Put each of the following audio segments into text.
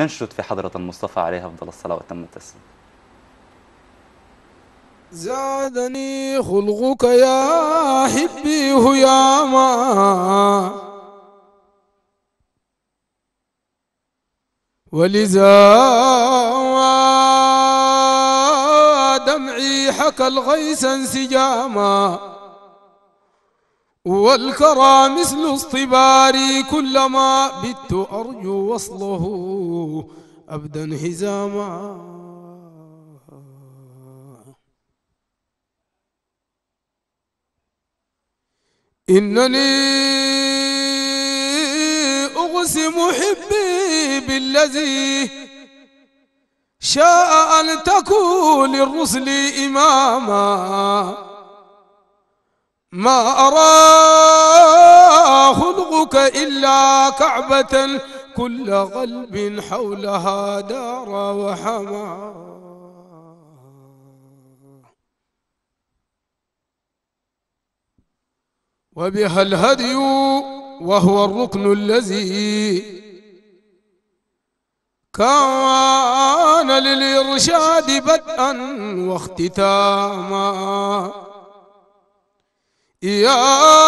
ننشد في حضرة المصطفى عليه أفضل الصلاة والتم التسليم زادني خلقك يا حبي يا ما ولذا دمعي حكى الغيث انسجاما والكرى مثل اصطباري كلما بت أرجو وصله أبدا انهزاما إنني أقسم حبي بالذي شاء أن تكون للرسل إماما ما أرى خلقك إلا كعبة كل قلب حولها دار وحما وبها الهدي وهو الركن الذي كان للإرشاد بدءا واختتاما يا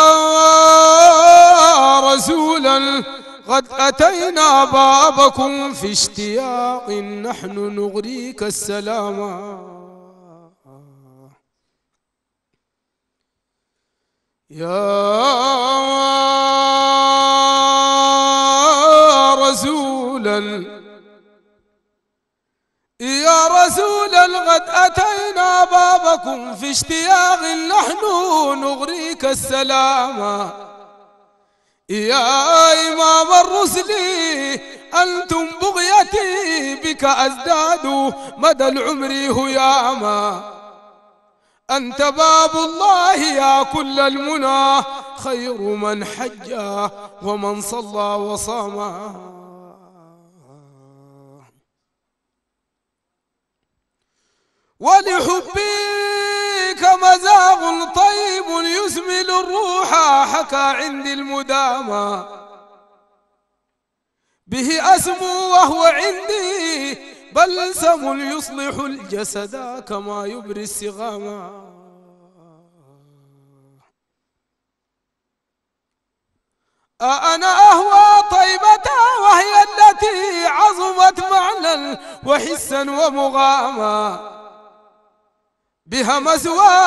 رسولا قد أتينا بابكم في اشتياق نحن نغريك السلام يا رسولا يا رسول الغد أتينا بابكم في اشتياق نحن نغريك السلام يا إمام الرسل أنتم بغيتي بك أزداد مدى العمر هياما أنت باب الله يا كل المنى خير من حج ومن صلى وصام ولحبك مزاغ طيب يسمل الروح حكى عندي المدامى به أسمو وهو عندي بلسم يصلح الجسد كما يبري السغامة أنا أهوى طيبة وهي التي عظمت معنى وحسا ومغاما بها مزوى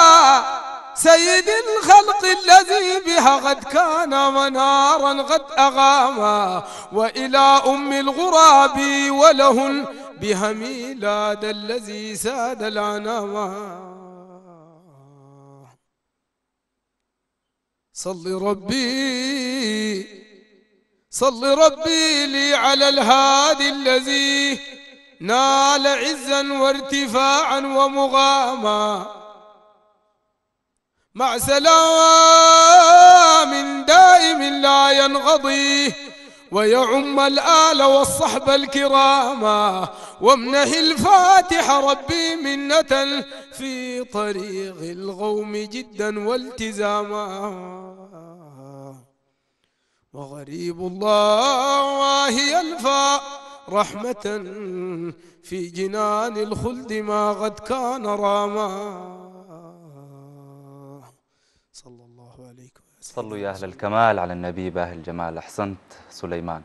سيد الخلق الذي بها قد كان منارا قد أغاما وإلى أم الغراب وله بها ميلاد الذي ساد العناما صل ربي صل ربي لي على الهادي الذي نال عزا وارتفاعا ومغاما مع سلام دائم لا ينغضي ويعم الآل والصحب الكراما وامنح الفاتح ربي منة في طريق الغوم جدا والتزاما وغريب الله هي الفاء رحمة في جنان الخلد ما قد كان راما صلى الله وسلم صلوا يا أهل الكمال على النبي باهل الجمال أحسنت سليمان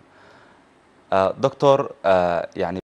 آه، دكتور آه، يعني